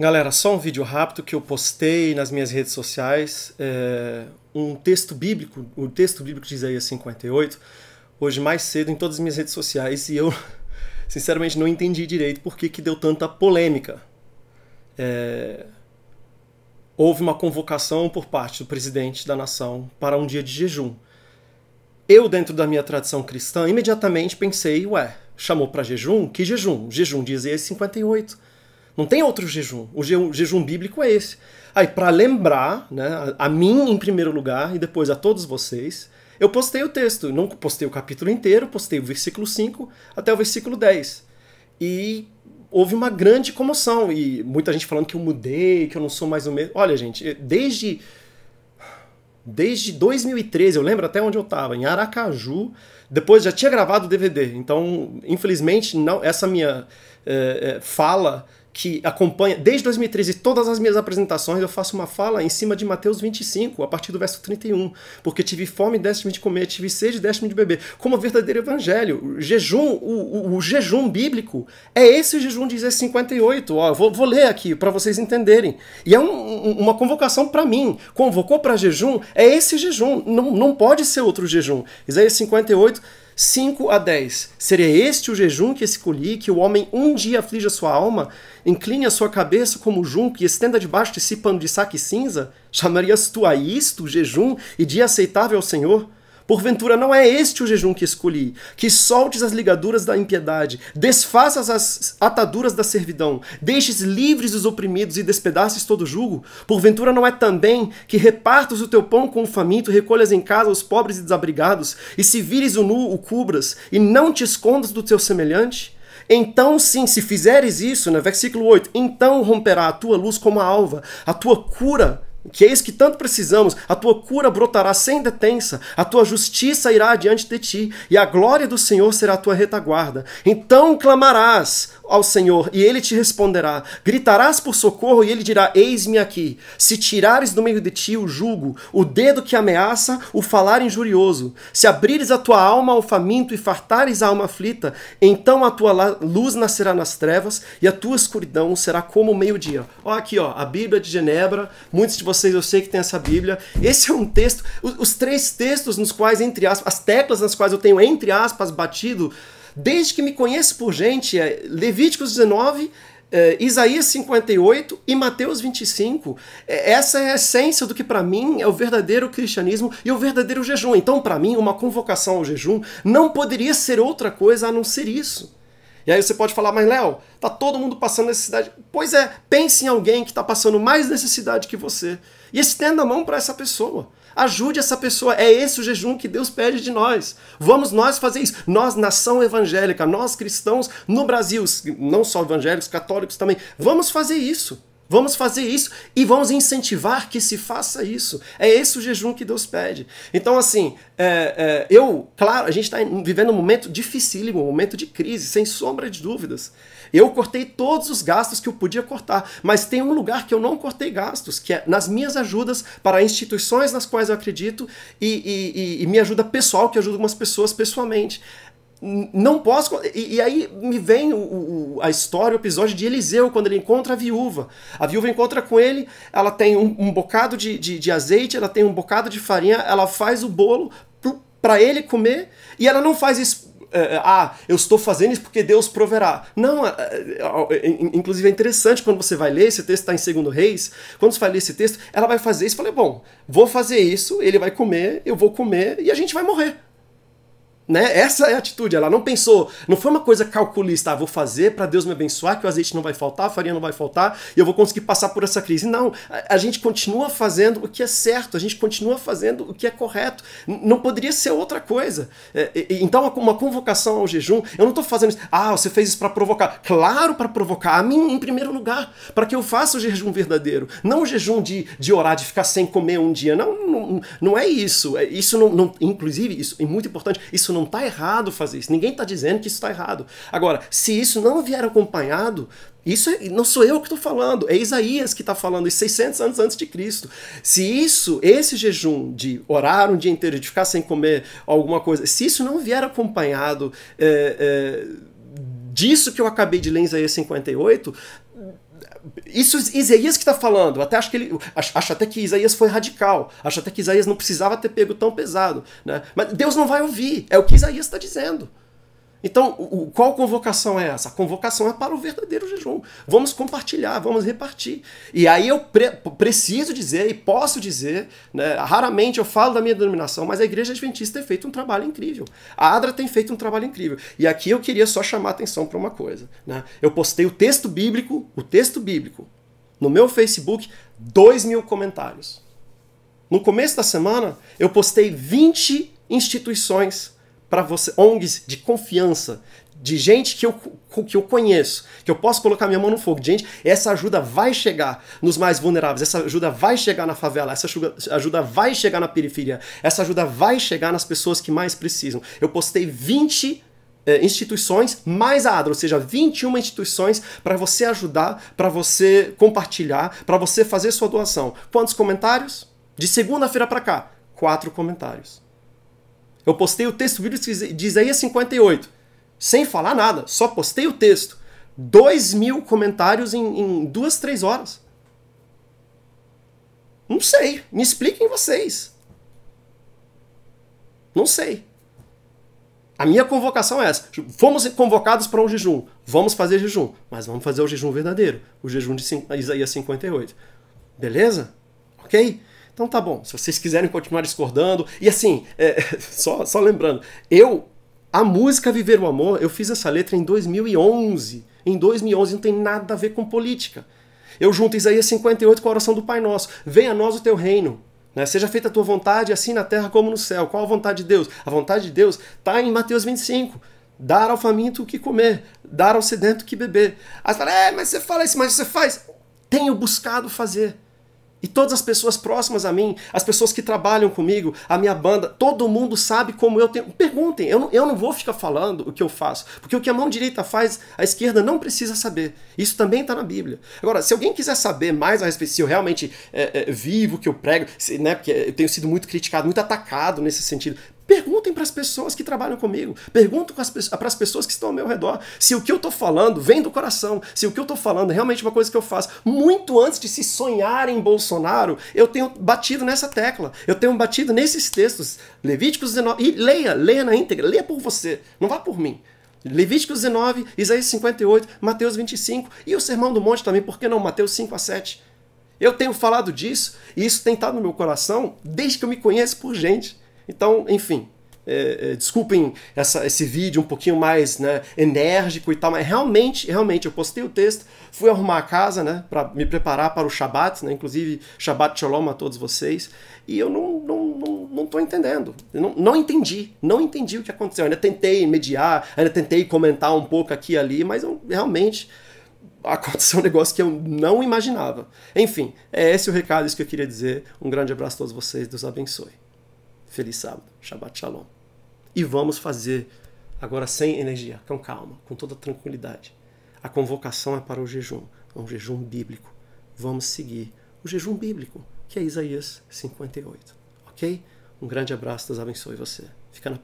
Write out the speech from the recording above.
Galera, só um vídeo rápido que eu postei nas minhas redes sociais, é, um texto bíblico, o um texto bíblico de Isaías 58, hoje mais cedo em todas as minhas redes sociais, e eu sinceramente não entendi direito por que, que deu tanta polêmica. É, houve uma convocação por parte do presidente da nação para um dia de jejum. Eu, dentro da minha tradição cristã, imediatamente pensei, ué, chamou para jejum? Que jejum? Jejum de Isaías 58 não tem outro jejum. O jejum bíblico é esse. Aí, para lembrar, né, a mim em primeiro lugar e depois a todos vocês, eu postei o texto. Não postei o capítulo inteiro, postei o versículo 5 até o versículo 10. E houve uma grande comoção. E muita gente falando que eu mudei, que eu não sou mais o mesmo. Olha, gente, eh, desde. Desde 2013, eu lembro até onde eu estava, em Aracaju. Depois já tinha gravado o DVD, então, infelizmente, não essa minha é, é, fala que acompanha desde 2013 todas as minhas apresentações, eu faço uma fala em cima de Mateus 25, a partir do verso 31. Porque tive fome, décimo de comer, tive sede, décimo de beber. Como verdadeiro evangelho. O jejum, o, o, o, jejum bíblico é esse jejum de Isaías 58. Ó, vou, vou ler aqui para vocês entenderem. E é um, uma convocação para mim. Convocou para jejum, é esse jejum. Não, não pode ser outro jejum. Isaías 58 5 a 10. Seria este o jejum que escolhi, que o homem um dia aflige a sua alma, incline a sua cabeça como junco e estenda debaixo de si pano de saco cinza? Chamarias tu a isto jejum e dia aceitável ao Senhor? Porventura não é este o jejum que escolhi, que soltes as ligaduras da impiedade, desfaças as ataduras da servidão, deixes livres os oprimidos e despedaces todo jugo? Porventura não é também que repartas o teu pão com o faminto, recolhas em casa os pobres e desabrigados, e se vires o nu, o cubras, e não te escondas do teu semelhante? Então, sim, se fizeres isso, né? versículo 8: então romperá a tua luz como a alva, a tua cura que eis é que tanto precisamos, a tua cura brotará sem detença, a tua justiça irá adiante de ti, e a glória do Senhor será a tua retaguarda. Então clamarás, ao Senhor, e ele te responderá. Gritarás por socorro, e ele dirá: Eis-me aqui. Se tirares do meio de ti o jugo, o dedo que ameaça, o falar injurioso, se abrires a tua alma ao faminto e fartares a alma aflita, então a tua luz nascerá nas trevas, e a tua escuridão será como o meio-dia. Ó, aqui, ó, a Bíblia de Genebra. Muitos de vocês eu sei que tem essa Bíblia. Esse é um texto, os, os três textos nos quais, entre aspas, as teclas nas quais eu tenho, entre aspas, batido desde que me conheço por gente, é Levíticos 19, é, Isaías 58 e Mateus 25. É, essa é a essência do que para mim é o verdadeiro cristianismo e o verdadeiro jejum. Então, para mim, uma convocação ao jejum não poderia ser outra coisa a não ser isso. E aí você pode falar, mas Léo, tá todo mundo passando necessidade. Pois é, pense em alguém que está passando mais necessidade que você e estenda a mão para essa pessoa. Ajude essa pessoa. É esse o jejum que Deus pede de nós. Vamos nós fazer isso. Nós, nação evangélica, nós cristãos no Brasil, não só evangélicos, católicos também, vamos fazer isso. Vamos fazer isso e vamos incentivar que se faça isso. É esse o jejum que Deus pede. Então, assim, é, é, eu, claro, a gente está vivendo um momento dificílimo, um momento de crise, sem sombra de dúvidas. Eu cortei todos os gastos que eu podia cortar, mas tem um lugar que eu não cortei gastos, que é nas minhas ajudas para instituições nas quais eu acredito e, e, e, e minha ajuda pessoal, que ajuda algumas pessoas pessoalmente não posso. E, e, aí me vem o, o, a história, o episódio de Eliseu, quando ele encontra a viúva. A viúva encontra com ele, ela tem um, um bocado de, de, de, azeite, ela tem um bocado de farinha, ela faz o bolo para ele comer e ela não faz isso. Eh, eh, ah, eu estou fazendo isso porque Deus proverá. Não, eh, inclusive é interessante quando você vai ler esse texto, está em 2 Reis. Quando você vai ler esse texto, ela vai fazer isso. Falei, bom, vou fazer isso, ele vai comer, eu vou comer e a gente vai morrer. Né? Essa é a atitude, ela não pensou, não foi uma coisa calculista, ah, vou fazer para Deus me abençoar, que o azeite não vai faltar, a farinha não vai faltar, e eu vou conseguir passar por essa crise. Não, a, a gente continua fazendo o que é certo, a gente continua fazendo o que é correto. N não poderia ser outra coisa. É, então, uma convocação ao jejum, eu não estou fazendo isso, ah, você fez isso para provocar. Claro, para provocar, a mim em primeiro lugar, para que eu faça o jejum verdadeiro. Não o jejum de, de orar, de ficar sem comer um dia. Não, não, não é isso. É, isso não, não inclusive, isso é muito importante, isso não não está errado fazer isso. Ninguém está dizendo que isso está errado. Agora, se isso não vier acompanhado, isso é, não sou eu que estou falando, é Isaías que está falando isso 600 anos antes de Cristo. Se isso, esse jejum de orar um dia inteiro, de ficar sem comer alguma coisa, se isso não vier acompanhado é, é, disso que eu acabei de ler em Isaías 58, isso Isaías que está falando. Até acho que ele acho, acho, até que Isaías foi radical. Acho até que Isaías não precisava ter pego tão pesado, né? Mas Deus não vai ouvir. É o que Isaías está dizendo. Então, o, qual convocação é essa? A convocação é para o verdadeiro jejum. Vamos compartilhar, vamos repartir. E aí eu pre preciso dizer e posso dizer, né, raramente eu falo da minha denominação, mas a Igreja Adventista tem feito um trabalho incrível. A Adra tem feito um trabalho incrível. E aqui eu queria só chamar a atenção para uma coisa. Né? Eu postei o texto bíblico, o texto bíblico, no meu Facebook, 2 mil comentários. No começo da semana, eu postei 20 instituições para você, ONGs de confiança, de gente que eu, que eu conheço, que eu posso colocar minha mão no fogo, gente, essa ajuda vai chegar nos mais vulneráveis, essa ajuda vai chegar na favela, essa ajuda vai chegar na periferia, essa ajuda vai chegar nas pessoas que mais precisam. Eu postei 20 é, eh, instituições mais a ADRA, ou seja, 21 instituições para você ajudar, para você compartilhar, para você fazer sua doação. Quantos comentários? De segunda-feira para cá, quatro comentários. Eu postei o texto vídeo de Isaías 58, sem falar nada, só postei o texto. Dois mil comentários em, em duas, três horas. Não sei. Me expliquem vocês. Não sei. A minha convocação é essa. Fomos convocados para um jejum. Vamos fazer jejum. Mas vamos fazer o jejum verdadeiro. O jejum de Isaías 58. Beleza? Ok? Então tá bom, se vocês quiserem continuar discordando. E assim, é, só, só lembrando, eu. A música Viver o Amor, eu fiz essa letra em 2011. Em 2011 não tem nada a ver com política. Eu junto Isaías 58 com a oração do Pai Nosso. Venha a nós o teu reino. Né? Seja feita a tua vontade, assim na terra como no céu. Qual a vontade de Deus? A vontade de Deus está em Mateus 25. Dar ao faminto o que comer, dar ao sedento o que beber. Aí você fala, é, mas você fala isso, mas você faz. Tenho buscado fazer. E todas as pessoas próximas a mim, as pessoas que trabalham comigo, a minha banda, todo mundo sabe como eu tenho. Perguntem, eu não, eu não vou ficar falando o que eu faço, porque o que a mão direita faz, a esquerda não precisa saber. Isso também está na Bíblia. Agora, se alguém quiser saber mais a respeito, se eu realmente é, é, vivo, que eu prego, se, né, porque eu tenho sido muito criticado, muito atacado nesse sentido, Perguntem para as pessoas que trabalham comigo, perguntem para as pessoas que estão ao meu redor se o que eu estou falando vem do coração, se o que eu estou falando é realmente uma coisa que eu faço. Muito antes de se sonhar em Bolsonaro, eu tenho batido nessa tecla, eu tenho batido nesses textos, Levíticos 19, e leia, leia na íntegra, leia por você, não vá por mim. Levíticos 19, Isaías 58, Mateus 25 e o Sermão do Monte também, por que não? Mateus 5 a 7. Eu tenho falado disso e isso tem estado no meu coração desde que eu me conheço por gente. Então, enfim, é, é, desculpem essa, esse vídeo um pouquinho mais né, enérgico e tal, mas realmente, realmente, eu postei o texto, fui arrumar a casa, né, para me preparar para o Shabbat, né, inclusive Shabbat Shalom a todos vocês, e eu não, não, não, não tô entendendo, não, não, entendi, não entendi o que aconteceu, eu ainda tentei mediar, ainda tentei comentar um pouco aqui e ali, mas eu, realmente aconteceu um negócio que eu não imaginava. Enfim, é esse o recado, isso que eu queria dizer, um grande abraço a todos vocês, Deus abençoe. Feliz sábado, Shabbat Shalom. E vamos fazer, agora sem energia, com calma, com toda tranquilidade. A convocação é para o jejum, é um jejum bíblico. Vamos seguir o jejum bíblico, que é Isaías 58, ok? Um grande abraço, Deus abençoe você. Fica na paz.